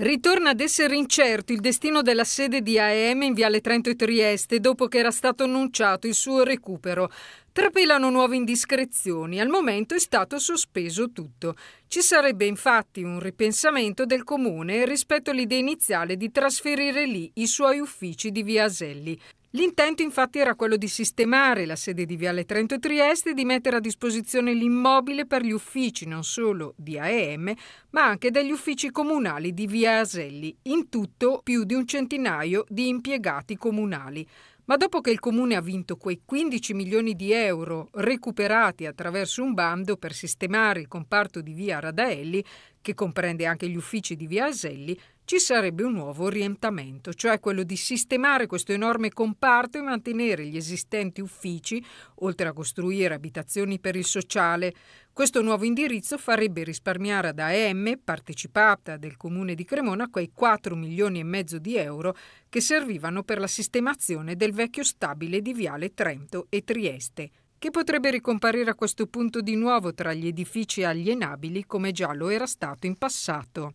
Ritorna ad essere incerto il destino della sede di AEM in Viale Trento e Trieste dopo che era stato annunciato il suo recupero. Trapelano nuove indiscrezioni. Al momento è stato sospeso tutto. Ci sarebbe infatti un ripensamento del comune rispetto all'idea iniziale di trasferire lì i suoi uffici di Via Aselli. L'intento infatti era quello di sistemare la sede di Viale Trento Trieste e di mettere a disposizione l'immobile per gli uffici non solo di AEM ma anche degli uffici comunali di Via Aselli, in tutto più di un centinaio di impiegati comunali. Ma dopo che il Comune ha vinto quei 15 milioni di euro recuperati attraverso un bando per sistemare il comparto di via Radaelli, che comprende anche gli uffici di via Aselli, ci sarebbe un nuovo orientamento, cioè quello di sistemare questo enorme comparto e mantenere gli esistenti uffici, oltre a costruire abitazioni per il sociale, questo nuovo indirizzo farebbe risparmiare ad AM, partecipata del comune di Cremona, quei 4 milioni e mezzo di euro che servivano per la sistemazione del vecchio stabile di Viale Trento e Trieste, che potrebbe ricomparire a questo punto di nuovo tra gli edifici alienabili come già lo era stato in passato.